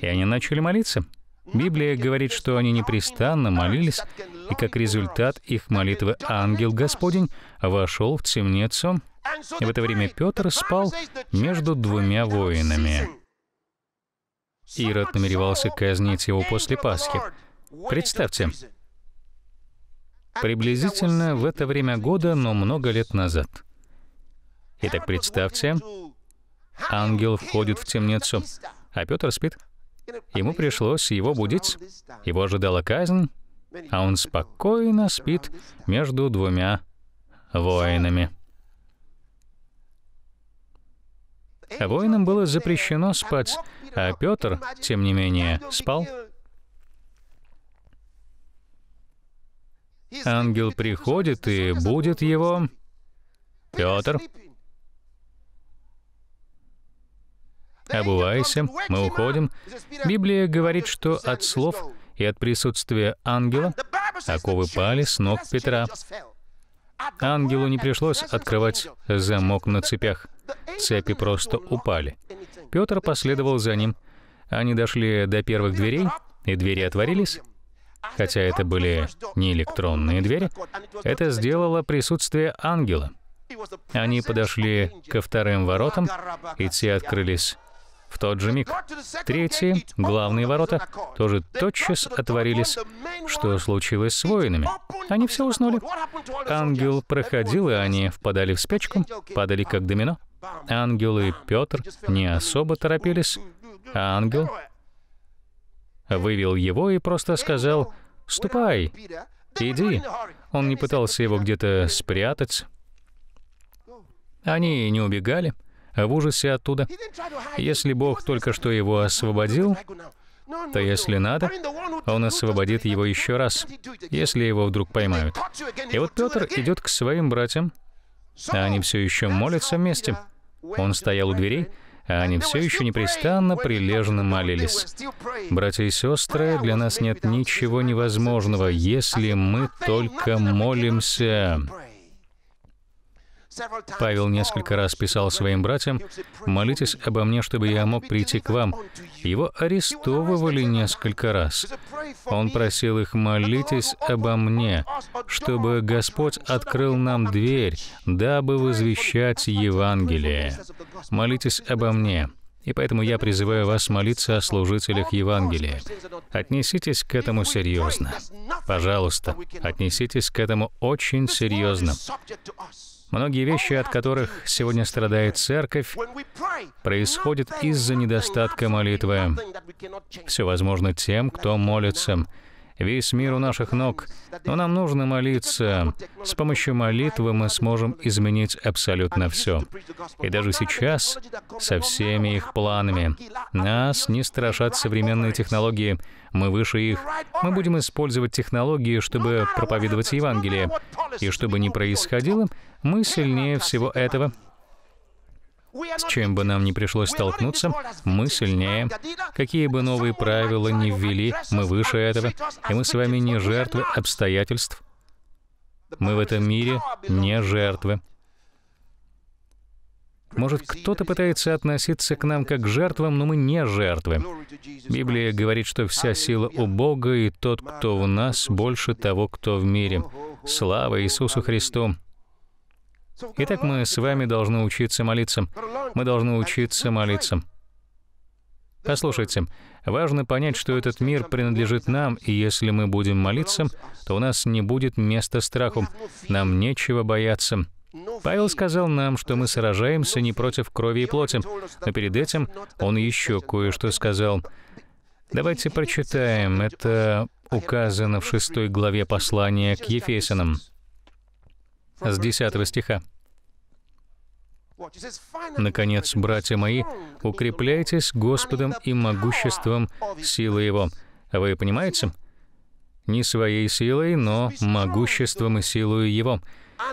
И они начали молиться. Библия говорит, что они непрестанно молились и как результат их молитвы ангел Господень вошел в темницу. И в это время Петр спал между двумя воинами. Ирод намеревался казнить его после Пасхи. Представьте, приблизительно в это время года, но много лет назад. Итак, представьте, ангел входит в темницу, а Петр спит. Ему пришлось его будить, его ожидала казнь, а он спокойно спит между двумя воинами. Воинам было запрещено спать, а Петр, тем не менее, спал. Ангел приходит и будет его. Петр, обувайся, мы уходим. Библия говорит, что от слов и от присутствия ангела оковы пали с ног Петра. Ангелу не пришлось открывать замок на цепях. Цепи просто упали. Петр последовал за ним. Они дошли до первых дверей, и двери отворились. Хотя это были не электронные двери, это сделало присутствие ангела. Они подошли ко вторым воротам, и те открылись в тот же миг. третьи главные ворота, тоже тотчас отворились. Что случилось с воинами? Они все уснули. Ангел проходил, и они впадали в спячку, падали как домино. Ангел и Петр не особо торопились. А ангел вывел его и просто сказал «Ступай, иди». Он не пытался его где-то спрятать. Они не убегали. А в ужасе оттуда. Если Бог только что его освободил, то если надо, он освободит его еще раз, если его вдруг поймают. И вот Петр идет к своим братьям, а они все еще молятся вместе. Он стоял у дверей, а они все еще непрестанно прилежно молились. Братья и сестры, для нас нет ничего невозможного, если мы только молимся. Павел несколько раз писал своим братьям, «Молитесь обо мне, чтобы я мог прийти к вам». Его арестовывали несколько раз. Он просил их, «Молитесь обо мне, чтобы Господь открыл нам дверь, дабы возвещать Евангелие. Молитесь обо мне». И поэтому я призываю вас молиться о служителях Евангелия. Отнеситесь к этому серьезно. Пожалуйста, отнеситесь к этому очень серьезно. Многие вещи, от которых сегодня страдает церковь, происходят из-за недостатка молитвы. Все возможно тем, кто молится. Весь мир у наших ног, но нам нужно молиться. С помощью молитвы мы сможем изменить абсолютно все. И даже сейчас, со всеми их планами, нас не страшат современные технологии — мы выше их. Мы будем использовать технологии, чтобы проповедовать Евангелие. И что бы ни происходило, мы сильнее всего этого. С чем бы нам ни пришлось столкнуться, мы сильнее. Какие бы новые правила ни ввели, мы выше этого. И мы с вами не жертвы обстоятельств. Мы в этом мире не жертвы. Может, кто-то пытается относиться к нам как к жертвам, но мы не жертвы. Библия говорит, что вся сила у Бога, и тот, кто в нас, больше того, кто в мире. Слава Иисусу Христу! Итак, мы с вами должны учиться молиться. Мы должны учиться молиться. Послушайте, важно понять, что этот мир принадлежит нам, и если мы будем молиться, то у нас не будет места страху. Нам нечего бояться. Павел сказал нам, что мы сражаемся не против крови и плоти, но перед этим он еще кое-что сказал. Давайте прочитаем. Это указано в шестой главе послания к Ефесянам с 10 стиха. «Наконец, братья мои, укрепляйтесь Господом и могуществом силы Его». А вы понимаете? Не своей силой, но могуществом и силой Его.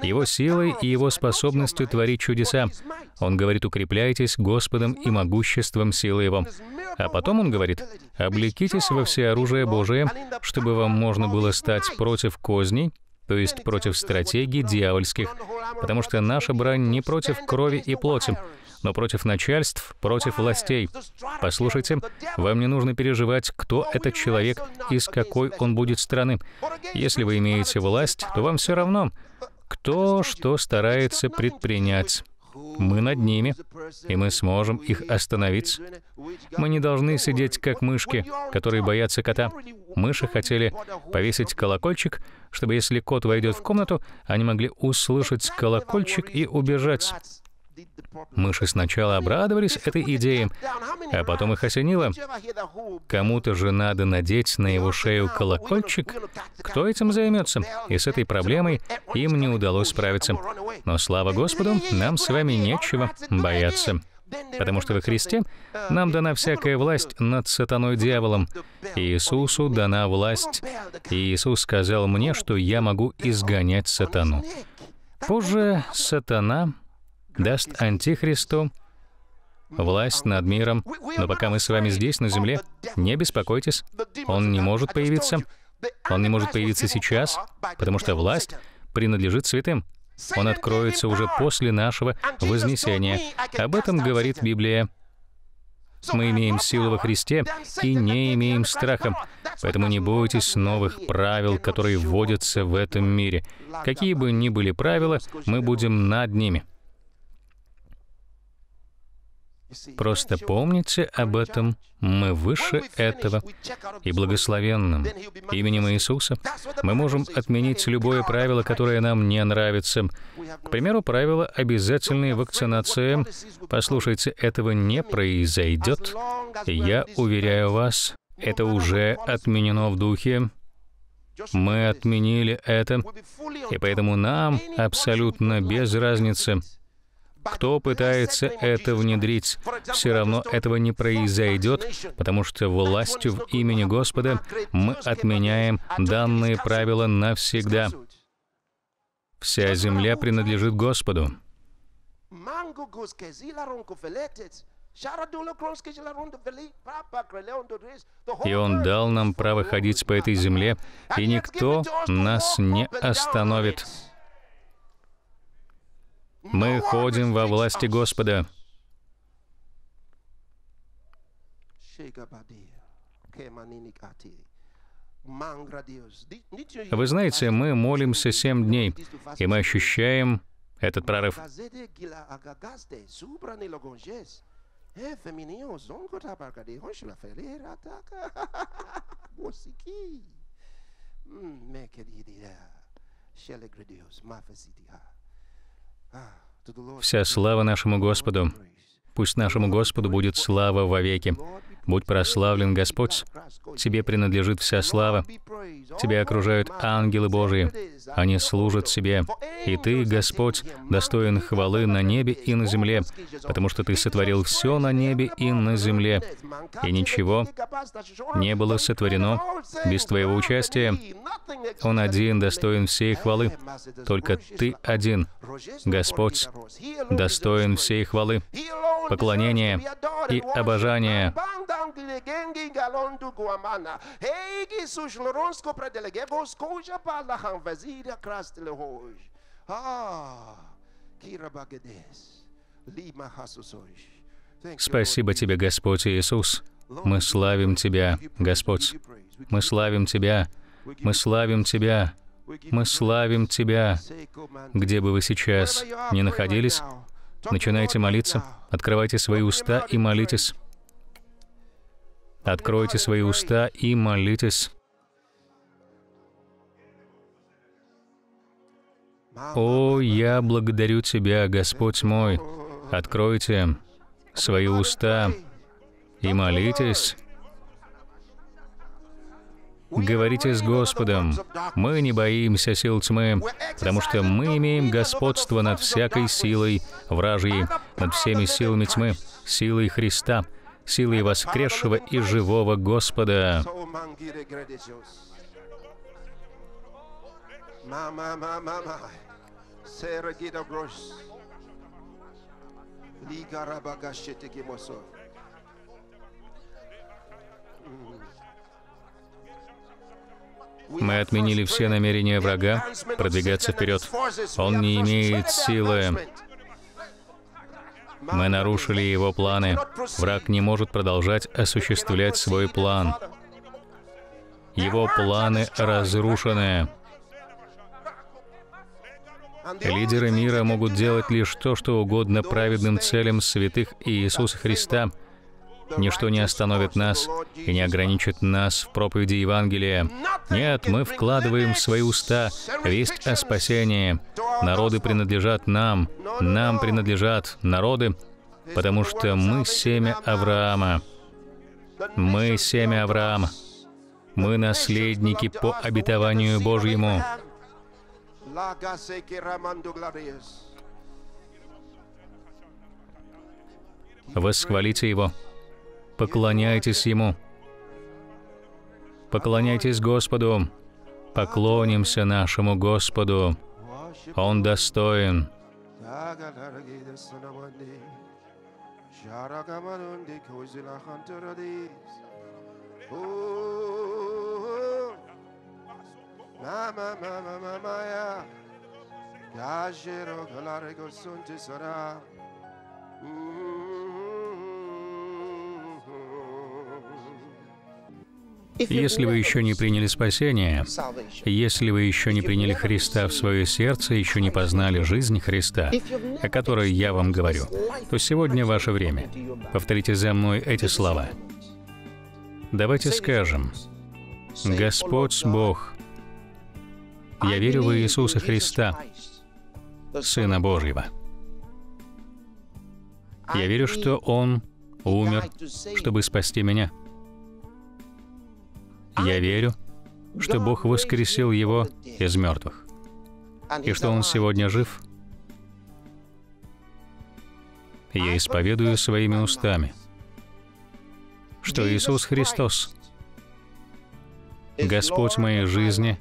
Его силой и Его способностью творить чудеса. Он говорит, укрепляйтесь Господом и могуществом силы Его. А потом он говорит, «Облекитесь во все оружие Божие, чтобы вам можно было стать против козней, то есть против стратегий дьявольских, потому что наша брань не против крови и плоти, но против начальств, против властей. Послушайте, вам не нужно переживать, кто этот человек, и с какой он будет страны. Если вы имеете власть, то вам все равно, кто что старается предпринять. Мы над ними, и мы сможем их остановить. Мы не должны сидеть как мышки, которые боятся кота. Мыши хотели повесить колокольчик, чтобы если кот войдет в комнату, они могли услышать колокольчик и убежать. Мыши сначала обрадовались этой идее, а потом их осенило. Кому-то же надо надеть на его шею колокольчик. Кто этим займется? И с этой проблемой им не удалось справиться. Но слава Господу, нам с вами нечего бояться. Потому что во Христе нам дана всякая власть над сатаной дьяволом. Иисусу дана власть. И Иисус сказал мне, что я могу изгонять сатану. Позже сатана даст Антихристу власть над миром. Но пока мы с вами здесь, на земле, не беспокойтесь, он не может появиться. Он не может появиться сейчас, потому что власть принадлежит святым. Он откроется уже после нашего вознесения. Об этом говорит Библия. Мы имеем силу во Христе и не имеем страха. Поэтому не бойтесь новых правил, которые вводятся в этом мире. Какие бы ни были правила, мы будем над ними. Просто помните об этом. Мы выше этого. И благословенным именем Иисуса мы можем отменить любое правило, которое нам не нравится. К примеру, правило обязательной вакцинации. Послушайте, этого не произойдет. Я уверяю вас, это уже отменено в духе. Мы отменили это, и поэтому нам абсолютно без разницы, кто пытается это внедрить, все равно этого не произойдет, потому что властью в имени Господа мы отменяем данные правила навсегда. Вся земля принадлежит Господу. И Он дал нам право ходить по этой земле, и никто нас не остановит. Мы ходим во власти Господа. Вы знаете, мы молимся семь дней, и мы ощущаем этот прорыв. Mekedidia, Shele Gredios, Mafesidia. Вся слава нашему Господу. Пусть нашему Господу будет слава во веки. Будь прославлен Господь. Тебе принадлежит вся слава. Тебя окружают ангелы Божии. Они служат Тебе. И Ты, Господь, достоин хвалы на небе и на земле, потому что Ты сотворил все на небе и на земле. И ничего не было сотворено без Твоего участия. Он один достоин всей хвалы. Только Ты один, Господь, достоин всей хвалы, поклонения и обожания sangue gengi galondo guamana. Eigi sujloronsko predelegegos koja bala hanvazira krastle hoj. Ah, Спасибо тебе, Господь Иисус. Мы славим Тебя, Господь. Мы славим Тебя. Мы славим Тебя. Мы славим Тебя. Где бы вы сейчас ни находились, начинайте молиться, открывайте свои уста и молитесь. Откройте свои уста и молитесь. «О, я благодарю Тебя, Господь мой! Откройте свои уста и молитесь!» Говорите с Господом. Мы не боимся сил тьмы, потому что мы имеем господство над всякой силой вражьей, над всеми силами тьмы, силой Христа — силой воскресшего и живого Господа. Мы отменили все намерения врага продвигаться вперед. Он не имеет силы мы нарушили его планы. Враг не может продолжать осуществлять свой план. Его планы разрушены. Лидеры мира могут делать лишь то, что угодно праведным целям святых Иисуса Христа — Ничто не остановит нас и не ограничит нас в проповеди Евангелия. Нет, мы вкладываем в свои уста весть о спасении. Народы принадлежат нам, нам принадлежат народы, потому что мы семя Авраама. Мы семя Авраама. Мы наследники по обетованию Божьему. Восхвалите Его поклоняйтесь Ему. Поклоняйтесь Господу. Поклонимся нашему Господу. Он достоин. Mm. Если вы еще не приняли спасение, если вы еще не приняли Христа в свое сердце, еще не познали жизнь Христа, о которой я вам говорю, то сегодня ваше время. Повторите за мной эти слова. Давайте скажем, «Господь Бог, я верю в Иисуса Христа, Сына Божьего. Я верю, что Он умер, чтобы спасти меня». Я а? верю, что Бог воскресил его из мертвых, и что он сегодня жив. Я исповедую своими устами, что Иисус Христос — Господь моей жизни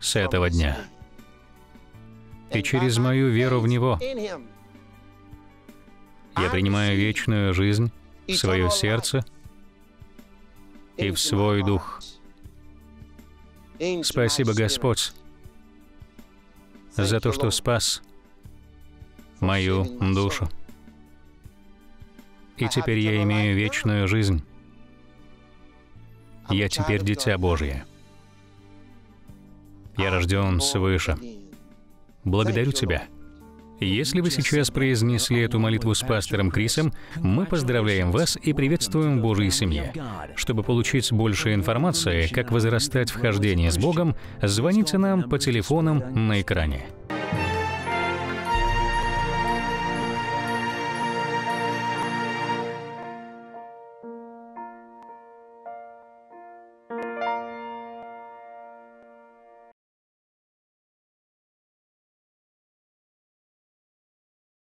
с этого дня. И через мою веру в Него я принимаю вечную жизнь в свое сердце — и в свой дух. Спасибо, Господь, за то, что спас мою душу. И теперь я имею вечную жизнь. Я теперь дитя Божье. Я рожден свыше. Благодарю Тебя если вы сейчас произнесли эту молитву с пастором Крисом, мы поздравляем вас и приветствуем Божьей семье. Чтобы получить больше информации, как возрастать в хождении с Богом, звоните нам по телефонам на экране.